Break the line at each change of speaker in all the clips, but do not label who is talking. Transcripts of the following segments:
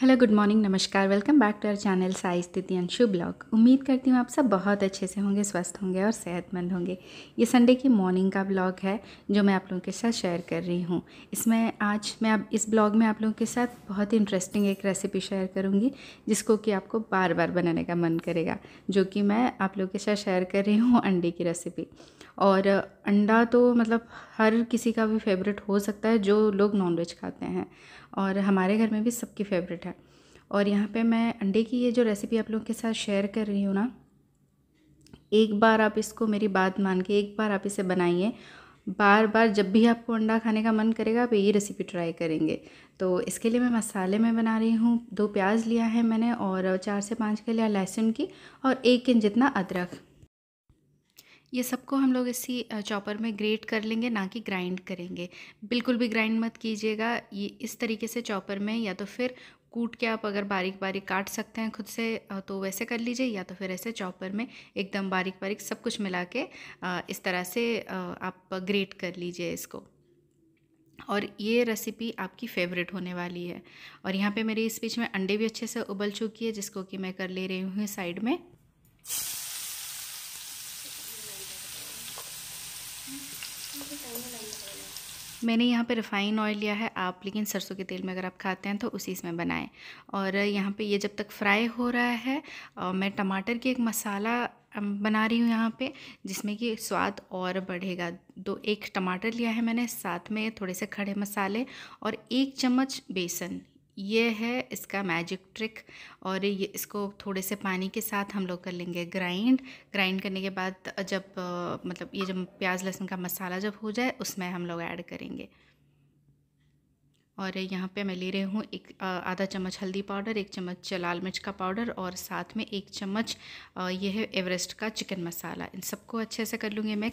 hello good morning नमस्कार welcome back to our channel Sai स्थिति Anshu blog उम्मीद करती हूँ आप सब बहुत अच्छे से होंगे स्वस्थ होंगे और सेहतमंद होंगे ये संडे की मॉर्निंग का ब्लॉग है जो मैं आप लोगों के साथ शेयर कर रही हूँ इसमें आज मैं आप इस ब्लॉग में आप लोगों के साथ बहुत ही इंटरेस्टिंग एक रेसिपी शेयर करूँगी जिसको कि आपको बार बार बनाने का मन करेगा जो कि मैं आप लोगों के साथ शेयर कर रही हूँ अंडे की रेसिपी और अंडा तो मतलब हर किसी का भी फेवरेट हो सकता है जो लोग नॉनवेज खाते हैं और हमारे घर में भी सबकी फेवरेट और यहाँ पे मैं अंडे की ये जो रेसिपी आप लोगों के साथ शेयर कर रही हूँ ना एक बार आप इसको मेरी बात मान के एक बार आप इसे बनाइए बार बार जब भी आपको अंडा खाने का मन करेगा आप यही रेसिपी ट्राई करेंगे तो इसके लिए मैं मसाले में बना रही हूँ दो प्याज लिया है मैंने और चार से पाँच के लिया लहसुन की और एक इंच जितना अदरक ये सबको हम लोग इसी चॉपर में ग्रेट कर लेंगे ना कि ग्राइंड करेंगे बिल्कुल भी ग्राइंड मत कीजिएगा ये इस तरीके से चॉपर में या तो फिर कूट के आप अगर बारीक बारीक काट सकते हैं खुद से तो वैसे कर लीजिए या तो फिर ऐसे चॉपर में एकदम बारीक बारीक सब कुछ मिला के इस तरह से आप ग्रेट कर लीजिए इसको और ये रेसिपी आपकी फेवरेट होने वाली है और यहाँ पे मेरी इस बीच में अंडे भी अच्छे से उबल चुकी है जिसको कि मैं कर ले रही हूँ साइड में मैंने यहाँ पे रिफ़ाइन ऑयल लिया है आप लेकिन सरसों के तेल में अगर आप खाते हैं तो उसी इसमें बनाएं और यहाँ पे ये जब तक फ्राई हो रहा है मैं टमाटर की एक मसाला बना रही हूँ यहाँ पे जिसमें कि स्वाद और बढ़ेगा दो एक टमाटर लिया है मैंने साथ में थोड़े से खड़े मसाले और एक चम्मच बेसन ये है इसका मैजिक ट्रिक और ये इसको थोड़े से पानी के साथ हम लोग कर लेंगे ग्राइंड ग्राइंड करने के बाद जब मतलब ये जब प्याज लहसुन का मसाला जब हो जाए उसमें हम लोग ऐड करेंगे और यहाँ पे मैं ले रही हूँ एक आधा चम्मच हल्दी पाउडर एक चम्मच लाल मिर्च का पाउडर और साथ में एक चम्मच ये है एवरेस्ट का चिकन मसाला इन सबको अच्छे से कर लूँगी मैं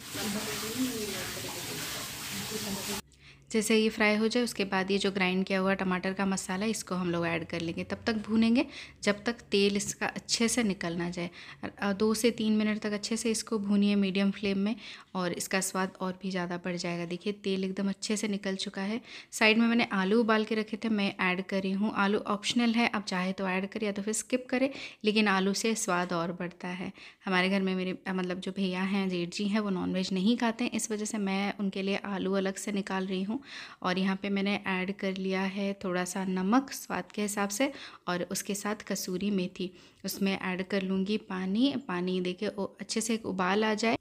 जैसे ये फ्राई हो जाए उसके बाद ये जो ग्राइंड किया हुआ टमाटर का मसाला इसको हम लोग ऐड कर लेंगे तब तक भूनेंगे जब तक तेल इसका अच्छे से निकल ना जाए दो से तीन मिनट तक अच्छे से इसको भूनिए मीडियम फ्लेम में और इसका स्वाद और भी ज़्यादा बढ़ जाएगा देखिए तेल एकदम अच्छे से निकल चुका है साइड में मैंने आलू उबाल के रखे थे मैं ऐड कर रही हूँ आलू ऑप्शनल है आप चाहे तो ऐड करें या तो फिर स्किप करें लेकिन आलू से स्वाद और बढ़ता है हमारे घर में मेरे मतलब जो भैया हैं जेठ जी हैं वो नॉनवेज नहीं खाते हैं इस वजह से मैं उनके लिए आलू अलग से निकाल रही हूँ और यहाँ पे मैंने ऐड कर लिया है थोड़ा सा नमक स्वाद के हिसाब से और उसके साथ कसूरी मेथी उसमें ऐड कर लूँगी पानी पानी देके अच्छे से एक उबाल आ जाए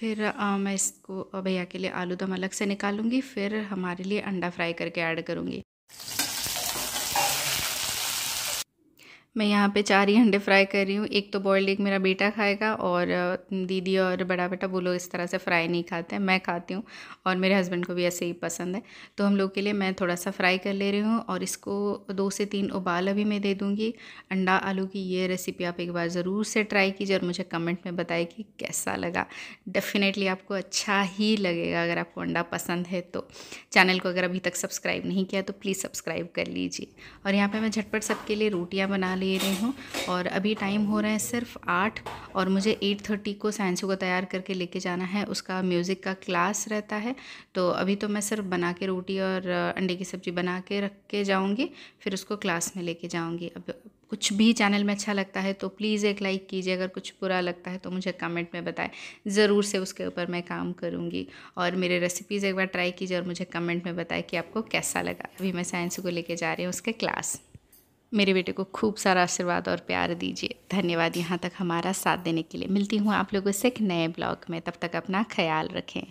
फिर आ, मैं इसको भैया के लिए आलू दम अलग से निकालूंगी फिर हमारे लिए अंडा फ्राई करके ऐड करूँगी मैं यहाँ पे चार ही अंडे फ्राई कर रही हूँ एक तो बॉयल्ड एक मेरा बेटा खाएगा और दीदी और बड़ा बेटा वो लोग इस तरह से फ्राई नहीं खाते हैं मैं खाती हूँ और मेरे हस्बैंड को भी ऐसे ही पसंद है तो हम लोग के लिए मैं थोड़ा सा फ्राई कर ले रही हूँ और इसको दो से तीन उबाल अभी मैं दे दूँगी अंडा आलू की ये रेसिपी आप एक बार ज़रूर से ट्राई कीजिए और मुझे कमेंट में बताए कि कैसा लगा डेफ़िनेटली आपको अच्छा ही लगेगा अगर आपको अंडा पसंद है तो चैनल को अगर अभी तक सब्सक्राइब नहीं किया तो प्लीज़ सब्सक्राइब कर लीजिए और यहाँ पर मैं झटपट सबके लिए रोटियाँ बना ली ले रही हूँ और अभी टाइम हो रहा है सिर्फ आठ और मुझे एट थर्टी को साइंसू को तैयार करके लेके जाना है उसका म्यूज़िक का क्लास रहता है तो अभी तो मैं सिर्फ बना के रोटी और अंडे की सब्ज़ी बना के रख के जाऊँगी फिर उसको क्लास में लेके जाऊँगी अब कुछ भी चैनल में अच्छा लगता है तो प्लीज़ एक लाइक कीजिए अगर कुछ बुरा लगता है तो मुझे कमेंट में बताएं ज़रूर से उसके ऊपर मैं काम करूँगी और मेरे रेसिपीज़ एक बार ट्राई कीजिए और मुझे कमेंट में बताएं कि आपको कैसा लगा अभी मैं साइंस को लेके जा रही हूँ उसके क्लास मेरे बेटे को खूब सारा आशीर्वाद और प्यार दीजिए धन्यवाद यहाँ तक हमारा साथ देने के लिए मिलती हूँ आप लोगों से एक नए ब्लॉग में तब तक अपना ख्याल रखें